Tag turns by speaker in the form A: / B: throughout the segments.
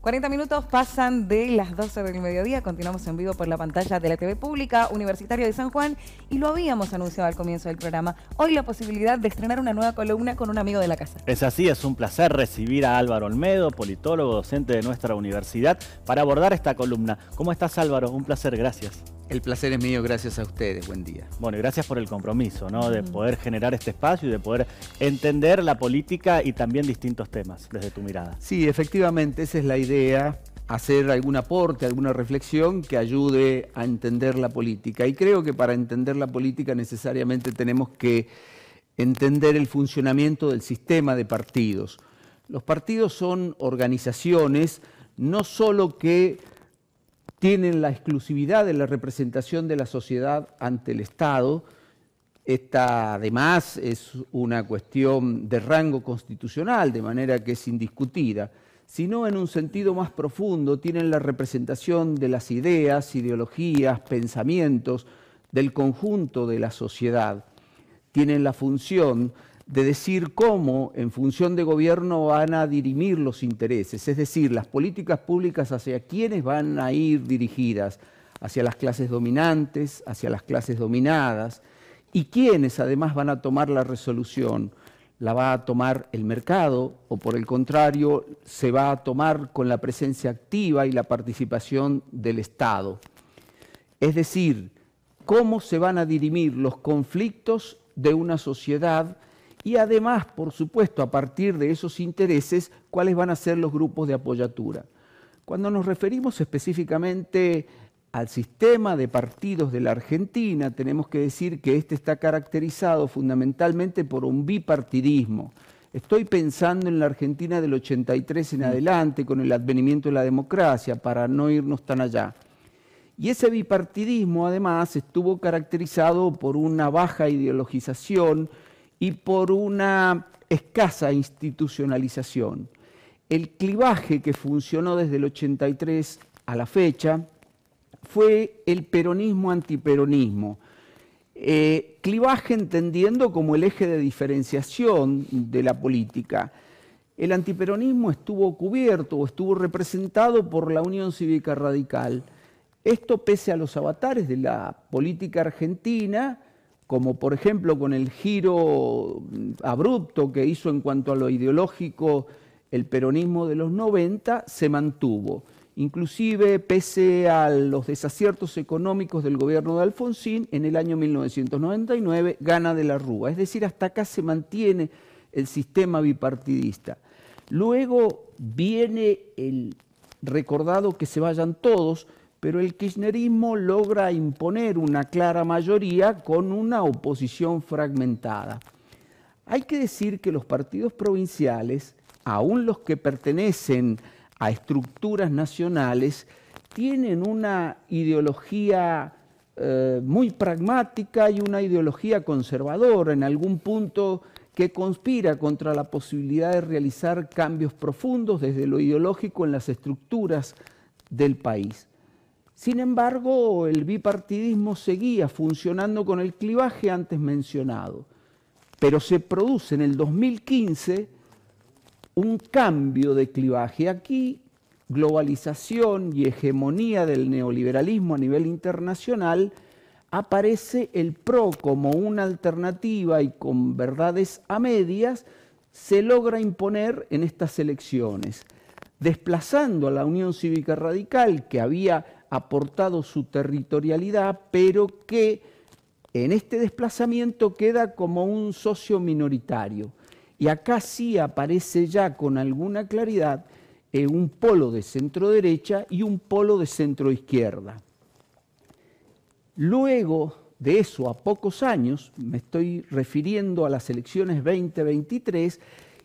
A: 40 minutos pasan de las 12 del mediodía. Continuamos en vivo por la pantalla de la TV Pública Universitaria de San Juan y lo habíamos anunciado al comienzo del programa. Hoy la posibilidad de estrenar una nueva columna con un amigo de la casa. Es así, es un placer recibir a Álvaro Olmedo, politólogo, docente de nuestra universidad, para abordar esta columna. ¿Cómo estás Álvaro? Un placer, gracias. El placer es mío, gracias a ustedes, buen día. Bueno, y gracias por el compromiso, ¿no? De mm. poder generar este espacio y de poder entender la política y también distintos temas desde tu mirada. Sí, efectivamente, esa es la idea, hacer algún aporte, alguna reflexión que ayude a entender la política. Y creo que para entender la política necesariamente tenemos que entender el funcionamiento del sistema de partidos. Los partidos son organizaciones no solo que tienen la exclusividad de la representación de la sociedad ante el Estado. Esta además es una cuestión de rango constitucional, de manera que es indiscutida, sino en un sentido más profundo tienen la representación de las ideas, ideologías, pensamientos del conjunto de la sociedad. Tienen la función de decir cómo en función de gobierno van a dirimir los intereses, es decir, las políticas públicas hacia quiénes van a ir dirigidas, hacia las clases dominantes, hacia las clases dominadas, y quiénes además van a tomar la resolución. ¿La va a tomar el mercado o por el contrario se va a tomar con la presencia activa y la participación del Estado? Es decir, cómo se van a dirimir los conflictos de una sociedad y además, por supuesto, a partir de esos intereses, cuáles van a ser los grupos de apoyatura. Cuando nos referimos específicamente al sistema de partidos de la Argentina, tenemos que decir que este está caracterizado fundamentalmente por un bipartidismo. Estoy pensando en la Argentina del 83 en adelante, con el advenimiento de la democracia, para no irnos tan allá. Y ese bipartidismo, además, estuvo caracterizado por una baja ideologización y por una escasa institucionalización. El clivaje que funcionó desde el 83 a la fecha fue el peronismo-antiperonismo. Eh, clivaje entendiendo como el eje de diferenciación de la política. El antiperonismo estuvo cubierto o estuvo representado por la Unión Cívica Radical. Esto pese a los avatares de la política argentina, como por ejemplo con el giro abrupto que hizo en cuanto a lo ideológico el peronismo de los 90, se mantuvo. Inclusive, pese a los desaciertos económicos del gobierno de Alfonsín, en el año 1999 gana de la Rúa. Es decir, hasta acá se mantiene el sistema bipartidista. Luego viene el recordado que se vayan todos, pero el kirchnerismo logra imponer una clara mayoría con una oposición fragmentada. Hay que decir que los partidos provinciales, aun los que pertenecen a estructuras nacionales, tienen una ideología eh, muy pragmática y una ideología conservadora en algún punto que conspira contra la posibilidad de realizar cambios profundos desde lo ideológico en las estructuras del país. Sin embargo, el bipartidismo seguía funcionando con el clivaje antes mencionado, pero se produce en el 2015 un cambio de clivaje. Aquí, globalización y hegemonía del neoliberalismo a nivel internacional, aparece el PRO como una alternativa y con verdades a medias, se logra imponer en estas elecciones, desplazando a la Unión Cívica Radical, que había aportado su territorialidad, pero que en este desplazamiento queda como un socio minoritario. Y acá sí aparece ya con alguna claridad eh, un polo de centro derecha y un polo de centro izquierda. Luego de eso, a pocos años, me estoy refiriendo a las elecciones 2023,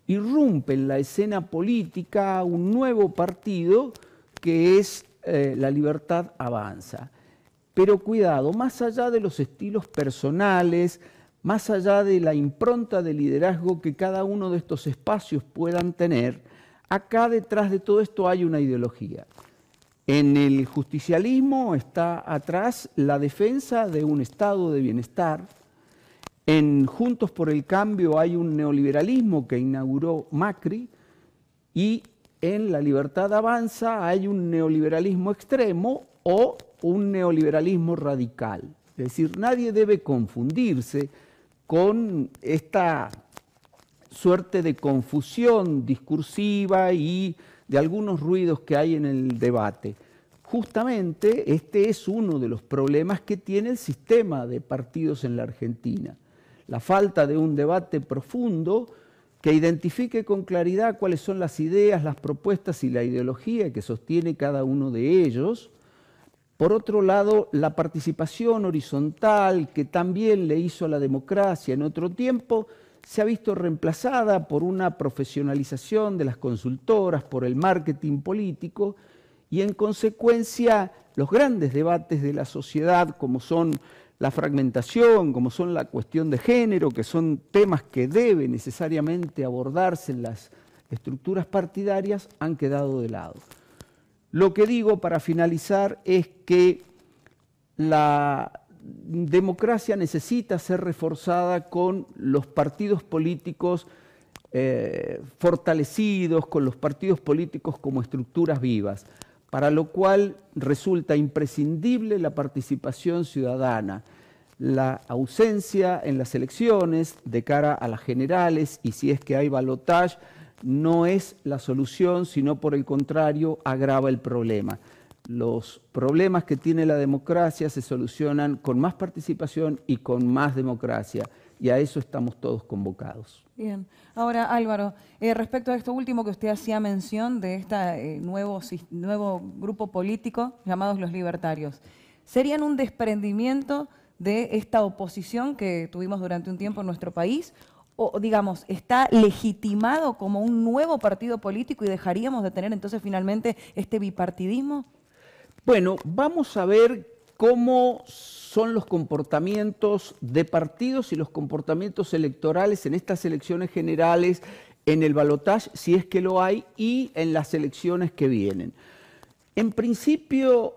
A: irrumpe en la escena política un nuevo partido que es eh, la libertad avanza. Pero cuidado, más allá de los estilos personales, más allá de la impronta de liderazgo que cada uno de estos espacios puedan tener, acá detrás de todo esto hay una ideología. En el justicialismo está atrás la defensa de un estado de bienestar. En Juntos por el Cambio hay un neoliberalismo que inauguró Macri y en la libertad avanza hay un neoliberalismo extremo o un neoliberalismo radical. Es decir, nadie debe confundirse con esta suerte de confusión discursiva y de algunos ruidos que hay en el debate. Justamente este es uno de los problemas que tiene el sistema de partidos en la Argentina. La falta de un debate profundo que identifique con claridad cuáles son las ideas, las propuestas y la ideología que sostiene cada uno de ellos. Por otro lado, la participación horizontal que también le hizo a la democracia en otro tiempo se ha visto reemplazada por una profesionalización de las consultoras, por el marketing político y en consecuencia los grandes debates de la sociedad como son la fragmentación, como son la cuestión de género, que son temas que deben necesariamente abordarse en las estructuras partidarias, han quedado de lado. Lo que digo para finalizar es que la democracia necesita ser reforzada con los partidos políticos eh, fortalecidos, con los partidos políticos como estructuras vivas para lo cual resulta imprescindible la participación ciudadana. La ausencia en las elecciones de cara a las generales y si es que hay balotage, no es la solución, sino por el contrario agrava el problema. Los problemas que tiene la democracia se solucionan con más participación y con más democracia y a eso estamos todos convocados. Bien. Ahora, Álvaro, eh, respecto a esto último que usted hacía mención de este nuevo, nuevo grupo político llamados los libertarios, ¿serían un desprendimiento de esta oposición que tuvimos durante un tiempo en nuestro país? ¿O, digamos, está legitimado como un nuevo partido político y dejaríamos de tener entonces finalmente este bipartidismo? Bueno, vamos a ver cómo son los comportamientos de partidos y los comportamientos electorales en estas elecciones generales, en el balotaje, si es que lo hay, y en las elecciones que vienen. En principio,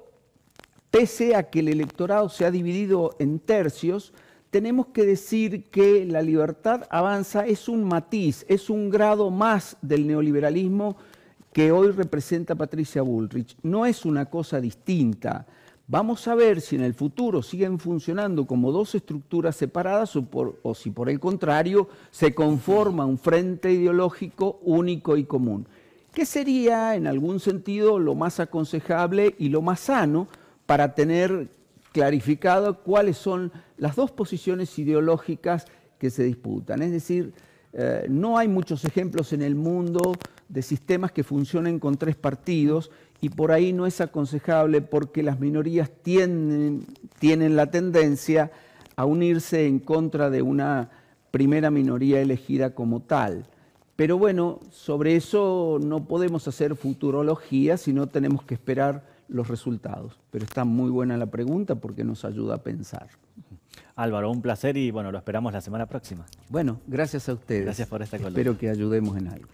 A: pese a que el electorado se ha dividido en tercios, tenemos que decir que la libertad avanza es un matiz, es un grado más del neoliberalismo que hoy representa Patricia Bullrich. No es una cosa distinta. Vamos a ver si en el futuro siguen funcionando como dos estructuras separadas o, si por el contrario se conforma un frente ideológico único y común. ¿Qué sería en algún sentido lo más aconsejable y lo más sano para tener clarificado cuáles son las dos posiciones ideológicas que se disputan? Es decir, eh, no hay muchos ejemplos en el mundo de sistemas que funcionen con tres partidos y por ahí no es aconsejable porque las minorías tienen la tendencia a unirse en contra de una primera minoría elegida como tal. Pero bueno, sobre eso no podemos hacer futurología, sino tenemos que esperar los resultados. Pero está muy buena la pregunta porque nos ayuda a pensar. Álvaro, un placer y bueno, lo esperamos la semana próxima. Bueno, gracias a ustedes. Gracias por esta colaboración. Espero que ayudemos en algo.